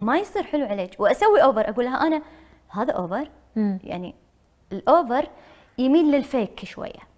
ما يصير حلو عليك واسوي اوفر اقول لها انا هذا اوفر يعني الاوفر يميل للفيك شويه